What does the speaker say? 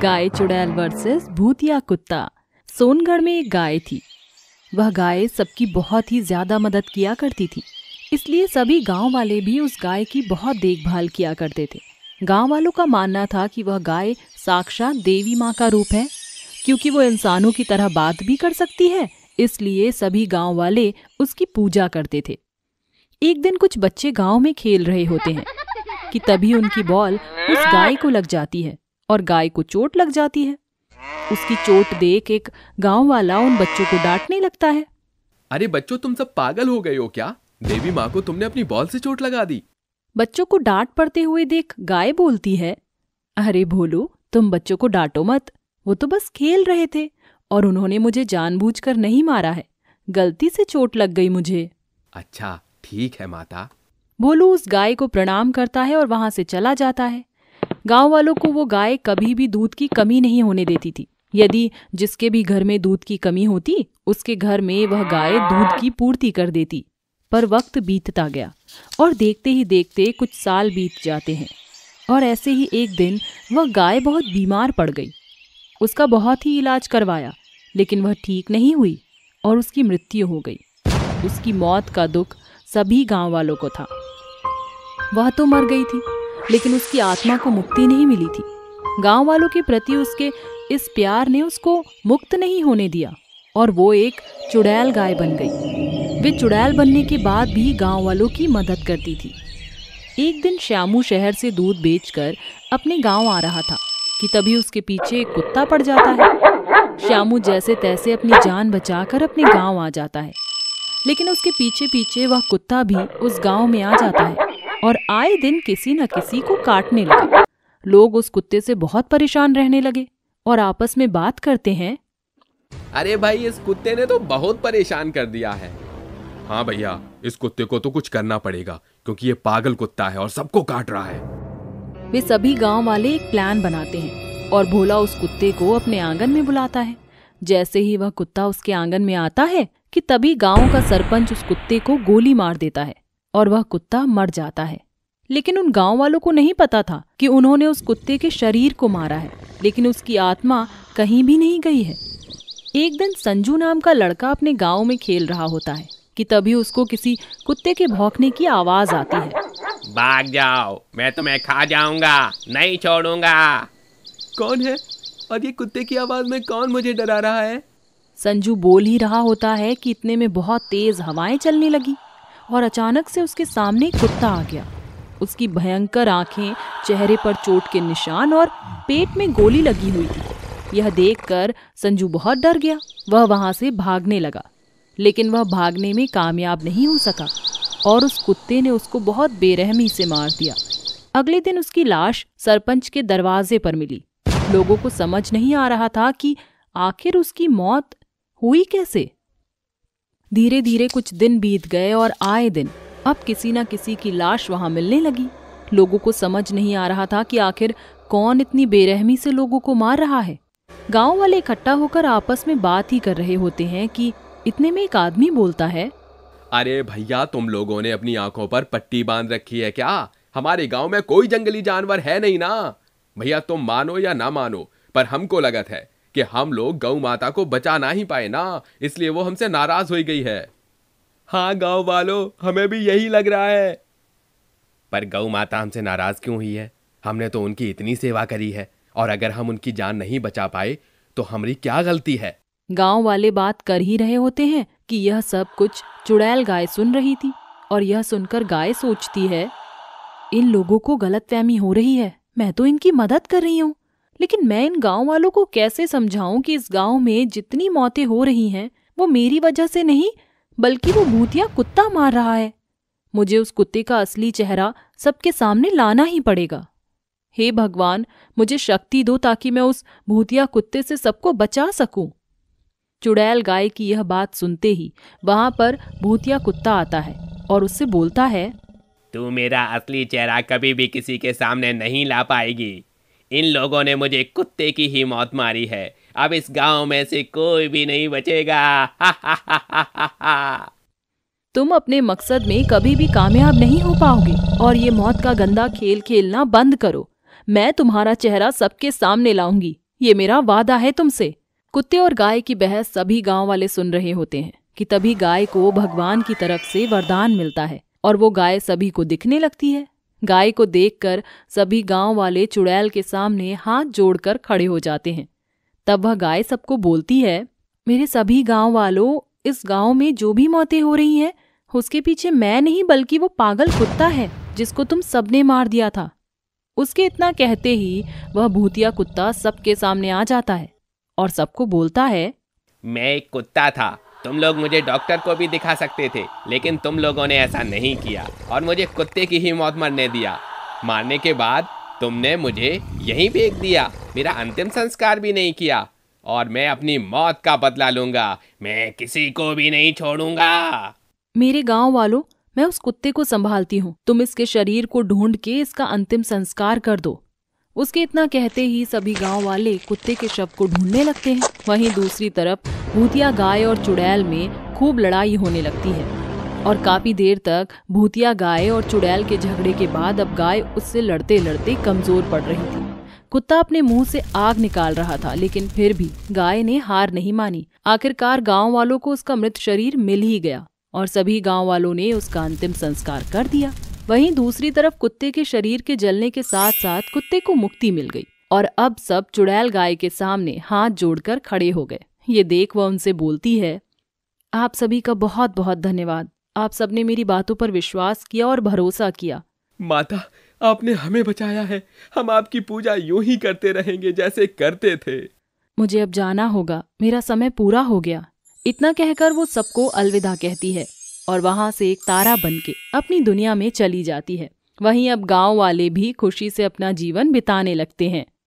गाय चुड़ैल वर्सेस भूतिया कुत्ता सोनगढ़ में एक गाय थी वह गाय सबकी बहुत ही ज्यादा मदद किया करती थी इसलिए सभी गांव वाले भी उस गाय की बहुत देखभाल किया करते थे गांव वालों का मानना था कि वह गाय साक्षात देवी माँ का रूप है क्योंकि वो इंसानों की तरह बात भी कर सकती है इसलिए सभी गांव वाले उसकी पूजा करते थे एक दिन कुछ बच्चे गांव में खेल रहे होते हैं कि तभी उनकी बॉल उस गाय को लग जाती है और गाय को चोट लग जाती है उसकी चोट देख एक गांव वाला उन बच्चों को डांटने लगता है अरे बच्चों तुम सब पागल हो गए हो क्या देवी माँ को तुमने अपनी बॉल से चोट लगा दी बच्चों को डांट पड़ते हुए देख गाय बोलती है अरे भोलू तुम बच्चों को डांटो मत वो तो बस खेल रहे थे और उन्होंने मुझे जानबूझकर नहीं मारा है गलती से चोट लग गई मुझे अच्छा ठीक है माता भोलू उस गाय को प्रणाम करता है और वहां से चला जाता है गांव वालों को वो गाय कभी भी दूध की कमी नहीं होने देती थी यदि जिसके भी घर में दूध की कमी होती उसके घर में वह गाय दूध की पूर्ति कर देती पर वक्त बीतता गया और देखते ही देखते कुछ साल बीत जाते हैं और ऐसे ही एक दिन वह गाय बहुत बीमार पड़ गई उसका बहुत ही इलाज करवाया लेकिन वह ठीक नहीं हुई और उसकी मृत्यु हो गई उसकी मौत का दुख सभी गांव वालों को था वह तो मर गई थी लेकिन उसकी आत्मा को मुक्ति नहीं मिली थी गांव वालों के प्रति उसके इस प्यार ने उसको मुक्त नहीं होने दिया और वो एक चुड़ैल गाय बन गई वे चुड़ैल बनने के बाद भी गांव वालों की मदद करती थी एक दिन श्यामू शहर से दूध बेचकर अपने गांव आ रहा था कि तभी उसके पीछे एक कुत्ता पड़ जाता है श्यामू जैसे तैसे अपनी जान बचाकर अपने गांव आ जाता है लेकिन उसके पीछे पीछे वह कुत्ता भी उस गांव में आ जाता है और आए दिन किसी न किसी को काटने लगा लोग उस कुत्ते से बहुत परेशान रहने लगे और आपस में बात करते हैं अरे भाई इस कुत्ते ने तो बहुत परेशान कर दिया है हाँ भैया इस कुत्ते को तो कुछ करना पड़ेगा क्योंकि ये पागल कुत्ता है और सबको काट रहा है वे सभी गांव वाले एक प्लान बनाते हैं और भोला उस कुत्ते को अपने आंगन में बुलाता है जैसे ही वह कुत्ता उसके आंगन में आता है कि तभी गांव का सरपंच उस कुत्ते को गोली मार देता है और वह कुत्ता मर जाता है लेकिन उन गांव वालों को नहीं पता था कि उन्होंने उस कुत्ते के शरीर को मारा है लेकिन उसकी आत्मा कहीं भी नहीं गई है एक दिन संजू नाम का लड़का अपने गांव में खेल रहा होता है कि तभी उसको किसी कुत्ते के भौंकने की आवाज आती है भाग जाओ मैं तुम्हें खा जाऊंगा नहीं छोड़ूंगा कौन है और ये कुत्ते की आवाज में कौन मुझे डरा रहा है संजू बोल ही रहा होता है कि इतने में बहुत तेज हवाएं चलने लगी और अचानक से उसके सामने कुत्ता आ गया उसकी भयंकर आंखें चेहरे पर चोट के निशान और पेट में गोली लगी हुई थी यह देखकर संजू बहुत डर गया वह वहां से भागने लगा लेकिन वह भागने में कामयाब नहीं हो सका और उस कुत्ते ने उसको बहुत बेरहमी से मार दिया अगले दिन उसकी लाश सरपंच के दरवाजे पर मिली लोगों को समझ नहीं आ रहा था कि आखिर उसकी मौत हुई कैसे धीरे धीरे कुछ दिन बीत गए और आए दिन अब किसी न किसी की लाश वहां मिलने लगी लोगों को समझ नहीं आ रहा था कि आखिर कौन इतनी बेरहमी से लोगों को मार रहा है गांव वाले इकट्ठा होकर आपस में बात ही कर रहे होते हैं कि इतने में एक आदमी बोलता है अरे भैया तुम लोगों ने अपनी आंखों पर पट्टी बांध रखी है क्या हमारे गांव में कोई जंगली जानवर है नहीं ना भैया तुम मानो या ना मानो पर हमको लगत है कि हम लोग गौ माता को बचा ना ही पाए ना इसलिए वो हमसे नाराज हो गई है हाँ गांव वालों हमें भी यही लग रहा है पर गौ माता हमसे नाराज क्यों हुई है हमने तो उनकी इतनी सेवा करी है और अगर हम उनकी जान नहीं बचा पाए तो हमारी क्या गलती है गांव वाले बात कर ही रहे होते हैं कि यह सब कुछ चुड़ैल गाय सुन रही थी और यह सुनकर गाय सोचती है इन लोगों को गलत फहमी हो रही है मैं तो इनकी मदद कर रही हूँ लेकिन मैं इन गांव वालों को कैसे समझाऊं कि इस गांव में जितनी मौतें हो रही हैं वो मेरी वजह से नहीं बल्कि वो भूतिया कुत्ता मार रहा है मुझे उस कुत्ते का असली चेहरा सबके सामने लाना ही पड़ेगा हे भगवान मुझे शक्ति दो ताकि मैं उस भूतिया कुत्ते से सबको बचा सकूं। चुड़ैल गाय की यह बात सुनते ही वहां पर भूतिया कुत्ता आता है और उससे बोलता है तू मेरा असली चेहरा कभी भी किसी के सामने नहीं ला पाएगी इन लोगों ने मुझे कुत्ते की ही मौत मारी है अब इस गांव में से कोई भी नहीं बचेगा हा हा हा तुम अपने मकसद में कभी भी कामयाब नहीं हो पाओगे और ये मौत का गंदा खेल खेलना बंद करो मैं तुम्हारा चेहरा सबके सामने लाऊंगी ये मेरा वादा है तुमसे कुत्ते और गाय की बहस सभी गांव वाले सुन रहे होते हैं कि तभी गाय को भगवान की तरफ से वरदान मिलता है और वो गाय सभी को दिखने लगती है गाय को देखकर सभी गांव वाले चुड़ैल के सामने हाथ जोड़कर खड़े हो जाते हैं तब वह गाय सबको बोलती है मेरे सभी गांव वालों इस गांव में जो भी मौतें हो रही हैं उसके पीछे मैं नहीं बल्कि वो पागल कुत्ता है जिसको तुम सबने मार दिया था उसके इतना कहते ही वह भूतिया कुत्ता सबके सामने आ जाता है और सबको बोलता है मैं एक कुत्ता था तुम लोग मुझे डॉक्टर को भी दिखा सकते थे लेकिन तुम लोगों ने ऐसा नहीं किया और मुझे कुत्ते की ही मौत मरने दिया मारने के बाद तुमने मुझे यहीं फेंक दिया मेरा अंतिम संस्कार भी नहीं किया और मैं अपनी मौत का बदला लूंगा मैं किसी को भी नहीं छोड़ूंगा मेरे गांव वालों मैं उस कुत्ते को संभालती हूँ तुम इसके शरीर को ढूंढ के इसका अंतिम संस्कार कर दो उसके इतना कहते ही सभी गांव वाले कुत्ते के शव को ढूंढने लगते हैं वहीं दूसरी तरफ भूतिया गाय और चुड़ैल में खूब लड़ाई होने लगती है और काफी देर तक भूतिया गाय और चुड़ैल के झगड़े के बाद अब गाय उससे लड़ते लड़ते कमजोर पड़ रही थी कुत्ता अपने मुंह से आग निकाल रहा था लेकिन फिर भी गाय ने हार नहीं मानी आखिरकार गांव वालों को उसका मृत शरीर मिल ही गया और सभी गांव वालों ने उसका अंतिम संस्कार कर दिया वहीं दूसरी तरफ कुत्ते के शरीर के जलने के साथ साथ कुत्ते को मुक्ति मिल गई और अब सब चुड़ैल गाय के सामने हाथ जोड़कर खड़े हो गए ये देख वह उनसे बोलती है आप सभी का बहुत बहुत धन्यवाद आप सबने मेरी बातों पर विश्वास किया और भरोसा किया माता आपने हमें बचाया है हम आपकी पूजा यूं ही करते रहेंगे जैसे करते थे मुझे अब जाना होगा मेरा समय पूरा हो गया इतना कहकर वो सबको अलविदा कहती है और वहां से एक तारा बन के अपनी दुनिया में चली जाती है वहीं अब गांव वाले भी खुशी से अपना जीवन बिताने लगते हैं